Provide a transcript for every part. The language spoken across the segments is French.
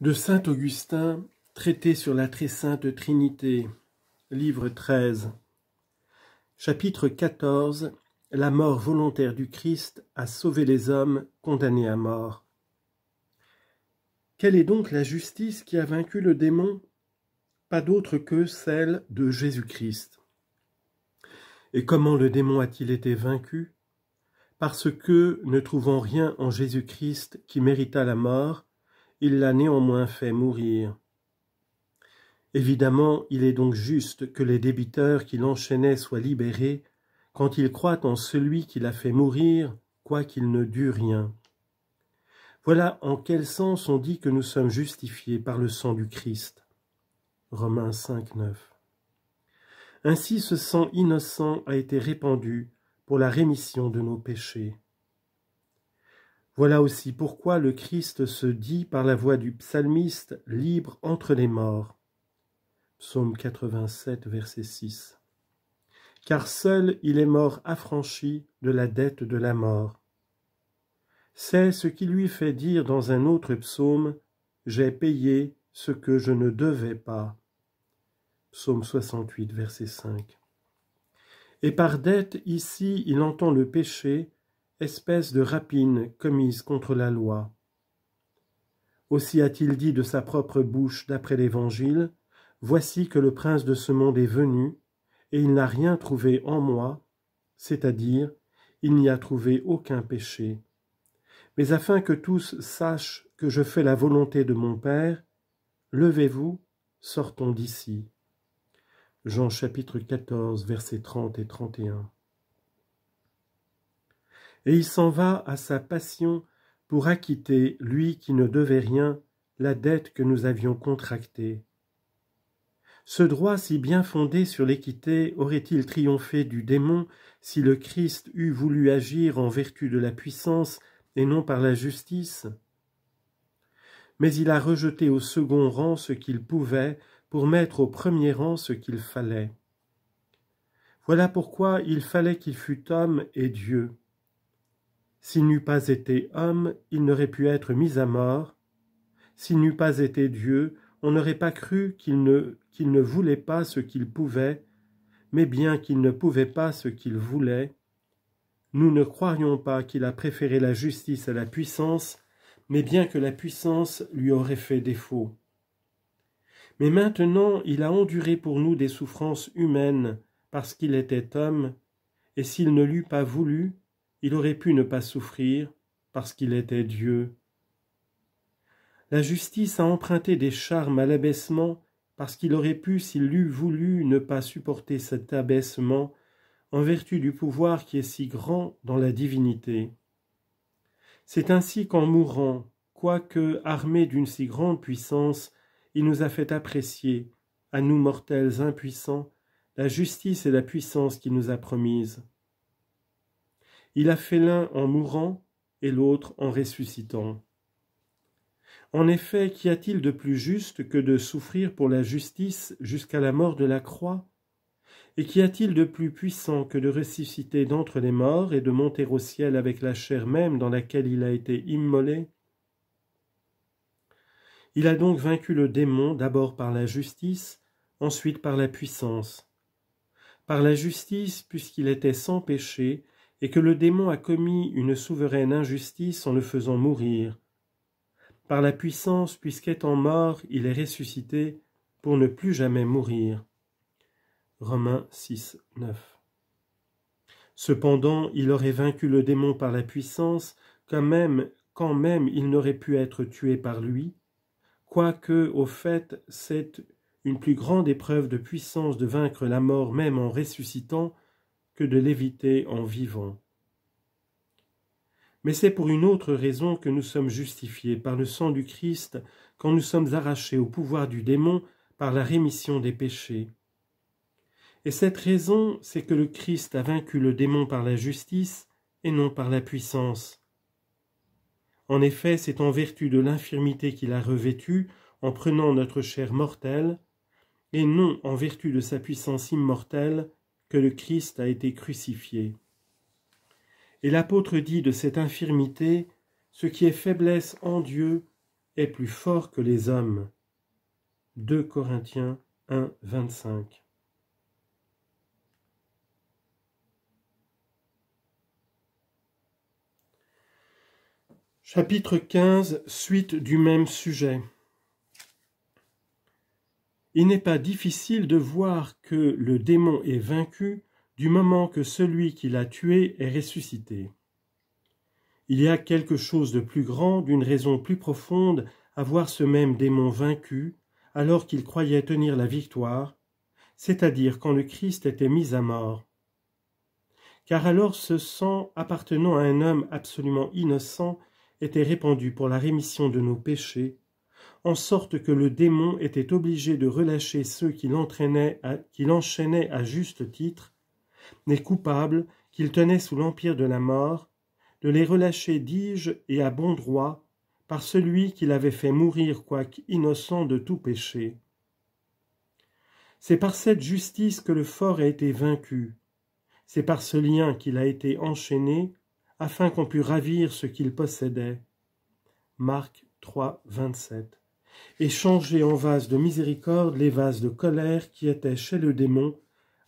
de Saint Augustin, traité sur la très sainte Trinité, livre 13, chapitre 14, la mort volontaire du Christ a sauvé les hommes condamnés à mort. Quelle est donc la justice qui a vaincu le démon Pas d'autre que celle de Jésus-Christ. Et comment le démon a-t-il été vaincu Parce que, ne trouvant rien en Jésus-Christ qui mérita la mort, il l'a néanmoins fait mourir. Évidemment, il est donc juste que les débiteurs qui l'enchaînaient soient libérés quand ils croient en celui qui l'a fait mourir, quoiqu'il ne dût rien. Voilà en quel sens on dit que nous sommes justifiés par le sang du Christ. Romains 5, 9. Ainsi ce sang innocent a été répandu pour la rémission de nos péchés. Voilà aussi pourquoi le Christ se dit par la voix du psalmiste libre entre les morts. Psaume 87, verset 6. Car seul il est mort affranchi de la dette de la mort. C'est ce qui lui fait dire dans un autre psaume J'ai payé ce que je ne devais pas. Psaume 68, verset 5. Et par dette, ici, il entend le péché espèce de rapine commise contre la loi. Aussi a-t-il dit de sa propre bouche d'après l'Évangile, Voici que le prince de ce monde est venu, et il n'a rien trouvé en moi, c'est-à-dire, il n'y a trouvé aucun péché. Mais afin que tous sachent que je fais la volonté de mon Père, levez-vous, sortons d'ici. Jean chapitre 14, versets 30 et 31 et il s'en va à sa passion pour acquitter, lui qui ne devait rien, la dette que nous avions contractée. Ce droit si bien fondé sur l'équité aurait-il triomphé du démon si le Christ eût voulu agir en vertu de la puissance et non par la justice Mais il a rejeté au second rang ce qu'il pouvait pour mettre au premier rang ce qu'il fallait. Voilà pourquoi il fallait qu'il fût homme et Dieu. S'il n'eût pas été homme, il n'aurait pu être mis à mort. S'il n'eût pas été Dieu, on n'aurait pas cru qu'il ne, ne voulait pas ce qu'il pouvait, mais bien qu'il ne pouvait pas ce qu'il voulait. Nous ne croirions pas qu'il a préféré la justice à la puissance, mais bien que la puissance lui aurait fait défaut. Mais maintenant il a enduré pour nous des souffrances humaines, parce qu'il était homme, et s'il ne l'eût pas voulu, il aurait pu ne pas souffrir parce qu'il était Dieu. La justice a emprunté des charmes à l'abaissement parce qu'il aurait pu, s'il l'eût voulu, ne pas supporter cet abaissement en vertu du pouvoir qui est si grand dans la divinité. C'est ainsi qu'en mourant, quoique armé d'une si grande puissance, il nous a fait apprécier, à nous mortels impuissants, la justice et la puissance qu'il nous a promises. Il a fait l'un en mourant et l'autre en ressuscitant. En effet, qu'y a-t-il de plus juste que de souffrir pour la justice jusqu'à la mort de la croix Et qu'y a-t-il de plus puissant que de ressusciter d'entre les morts et de monter au ciel avec la chair même dans laquelle il a été immolé Il a donc vaincu le démon d'abord par la justice, ensuite par la puissance. Par la justice, puisqu'il était sans péché, et que le démon a commis une souveraine injustice en le faisant mourir. Par la puissance, puisqu'étant mort, il est ressuscité pour ne plus jamais mourir. Romains 6, 9. Cependant, il aurait vaincu le démon par la puissance, quand même, quand même il n'aurait pu être tué par lui, quoique, au fait, c'est une plus grande épreuve de puissance de vaincre la mort même en ressuscitant que de l'éviter en vivant. Mais c'est pour une autre raison que nous sommes justifiés par le sang du Christ quand nous sommes arrachés au pouvoir du démon par la rémission des péchés. Et cette raison, c'est que le Christ a vaincu le démon par la justice et non par la puissance. En effet, c'est en vertu de l'infirmité qu'il a revêtue en prenant notre chair mortelle, et non en vertu de sa puissance immortelle que le Christ a été crucifié. Et l'apôtre dit de cette infirmité, ce qui est faiblesse en Dieu est plus fort que les hommes. 2 Corinthiens 1, 25. Chapitre 15 Suite du même sujet il n'est pas difficile de voir que le démon est vaincu du moment que celui qui l'a tué est ressuscité. Il y a quelque chose de plus grand, d'une raison plus profonde à voir ce même démon vaincu alors qu'il croyait tenir la victoire, c'est-à-dire quand le Christ était mis à mort. Car alors ce sang appartenant à un homme absolument innocent était répandu pour la rémission de nos péchés en sorte que le démon était obligé de relâcher ceux qui l'enchaînaient à, à juste titre, les coupables qu'il tenait sous l'empire de la mort, de les relâcher, dis-je, et à bon droit, par celui qui l'avait fait mourir, quoique innocent de tout péché. C'est par cette justice que le fort a été vaincu, c'est par ce lien qu'il a été enchaîné, afin qu'on pût ravir ce qu'il possédait. Marc 3, 27 et changer en vases de miséricorde les vases de colère qui étaient chez le démon,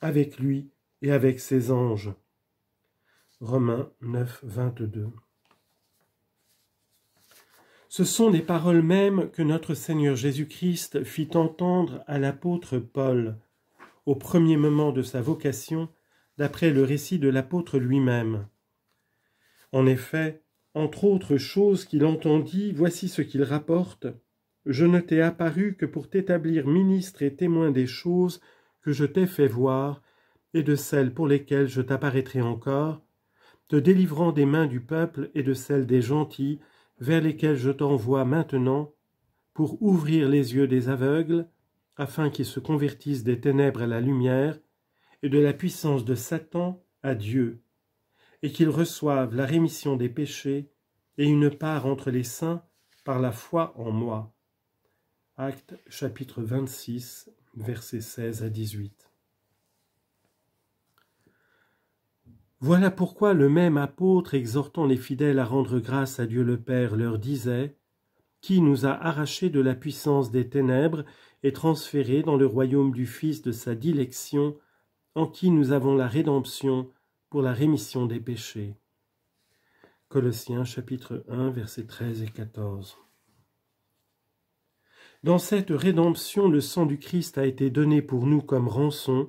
avec lui et avec ses anges. Romains 9, 22. Ce sont les paroles mêmes que notre Seigneur Jésus-Christ fit entendre à l'apôtre Paul, au premier moment de sa vocation, d'après le récit de l'apôtre lui-même. En effet, entre autres choses qu'il entendit, voici ce qu'il rapporte je ne t'ai apparu que pour t'établir ministre et témoin des choses que je t'ai fait voir, et de celles pour lesquelles je t'apparaîtrai encore, te délivrant des mains du peuple et de celles des gentils, vers lesquelles je t'envoie maintenant, pour ouvrir les yeux des aveugles, afin qu'ils se convertissent des ténèbres à la lumière, et de la puissance de Satan à Dieu, et qu'ils reçoivent la rémission des péchés et une part entre les saints par la foi en moi. Actes chapitre 26, versets 16 à 18. Voilà pourquoi le même apôtre, exhortant les fidèles à rendre grâce à Dieu le Père, leur disait Qui nous a arrachés de la puissance des ténèbres et transférés dans le royaume du Fils de sa dilection, en qui nous avons la rédemption pour la rémission des péchés. Colossiens chapitre 1 versets 13 et 14. Dans cette rédemption, le sang du Christ a été donné pour nous comme rançon,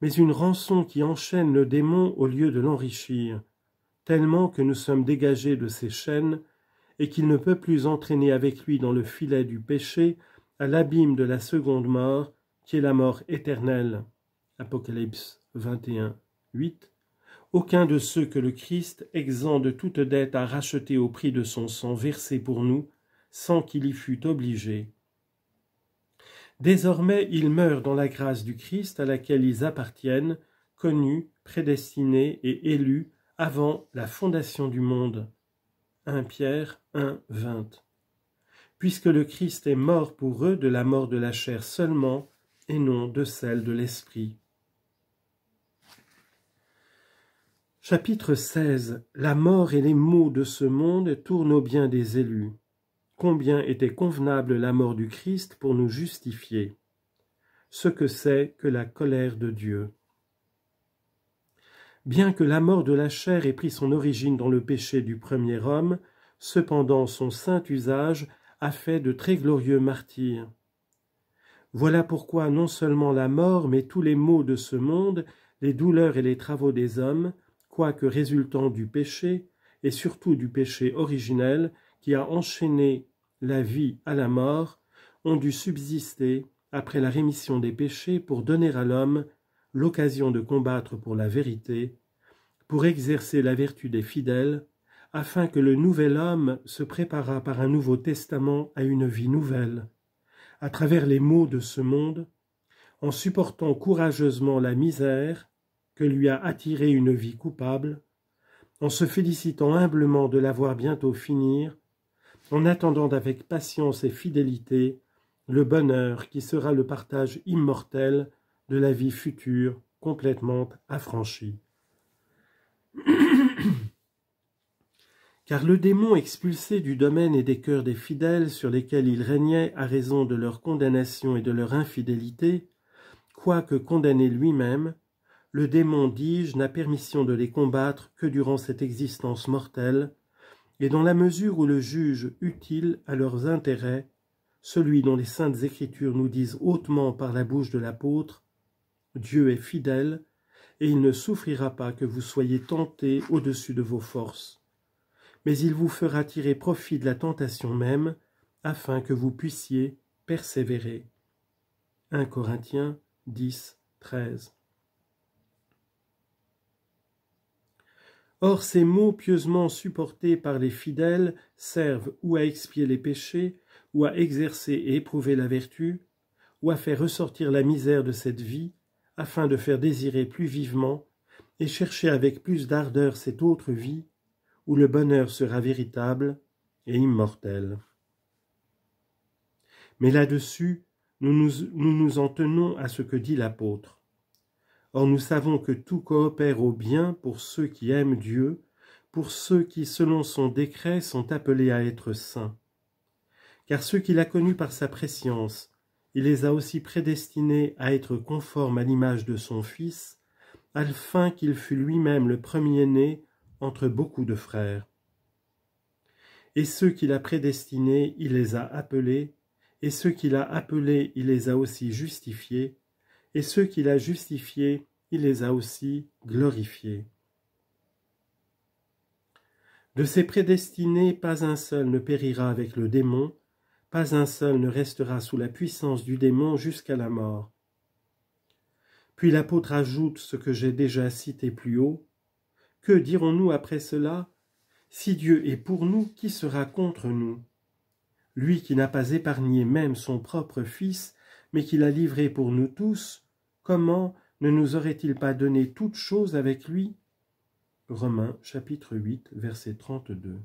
mais une rançon qui enchaîne le démon au lieu de l'enrichir, tellement que nous sommes dégagés de ses chaînes et qu'il ne peut plus entraîner avec lui dans le filet du péché à l'abîme de la seconde mort, qui est la mort éternelle. Apocalypse 21, Aucun de ceux que le Christ, exempt de toute dette, a racheté au prix de son sang versé pour nous, sans qu'il y fût obligé, Désormais, ils meurent dans la grâce du Christ à laquelle ils appartiennent, connus, prédestinés et élus avant la fondation du monde. 1 Pierre 1, 20. Puisque le Christ est mort pour eux de la mort de la chair seulement, et non de celle de l'esprit. Chapitre 16 La mort et les maux de ce monde tournent au bien des élus combien était convenable la mort du Christ pour nous justifier, ce que c'est que la colère de Dieu. Bien que la mort de la chair ait pris son origine dans le péché du premier homme, cependant son saint usage a fait de très glorieux martyrs. Voilà pourquoi non seulement la mort, mais tous les maux de ce monde, les douleurs et les travaux des hommes, quoique résultant du péché, et surtout du péché originel, qui a enchaîné la vie à la mort ont dû subsister après la rémission des péchés pour donner à l'homme l'occasion de combattre pour la vérité, pour exercer la vertu des fidèles, afin que le nouvel homme se préparât par un nouveau testament à une vie nouvelle, à travers les maux de ce monde, en supportant courageusement la misère que lui a attirée une vie coupable, en se félicitant humblement de la voir bientôt finir, en attendant avec patience et fidélité le bonheur qui sera le partage immortel de la vie future complètement affranchie. Car le démon expulsé du domaine et des cœurs des fidèles sur lesquels il régnait à raison de leur condamnation et de leur infidélité, quoique condamné lui-même, le démon, dis-je, n'a permission de les combattre que durant cette existence mortelle, et dans la mesure où le juge utile à leurs intérêts, celui dont les saintes écritures nous disent hautement par la bouche de l'apôtre, Dieu est fidèle, et il ne souffrira pas que vous soyez tentés au-dessus de vos forces. Mais il vous fera tirer profit de la tentation même, afin que vous puissiez persévérer. 1 Corinthiens 10, 13. Or ces mots pieusement supportés par les fidèles servent ou à expier les péchés, ou à exercer et éprouver la vertu, ou à faire ressortir la misère de cette vie, afin de faire désirer plus vivement et chercher avec plus d'ardeur cette autre vie, où le bonheur sera véritable et immortel. Mais là-dessus, nous nous, nous nous en tenons à ce que dit l'apôtre. Or nous savons que tout coopère au bien pour ceux qui aiment Dieu, pour ceux qui, selon son décret, sont appelés à être saints. Car ceux qu'il a connus par sa préscience, il les a aussi prédestinés à être conformes à l'image de son Fils, afin qu'il fût lui-même le premier-né entre beaucoup de frères. Et ceux qu'il a prédestinés, il les a appelés, et ceux qu'il a appelés, il les a aussi justifiés, et ceux qu'il a justifiés, il les a aussi glorifiés. De ses prédestinés, pas un seul ne périra avec le démon, pas un seul ne restera sous la puissance du démon jusqu'à la mort. Puis l'apôtre ajoute ce que j'ai déjà cité plus haut. Que dirons-nous après cela Si Dieu est pour nous, qui sera contre nous Lui qui n'a pas épargné même son propre Fils, mais qui l'a livré pour nous tous, Comment ne nous aurait-il pas donné toutes choses avec lui Romains chapitre 8 verset 32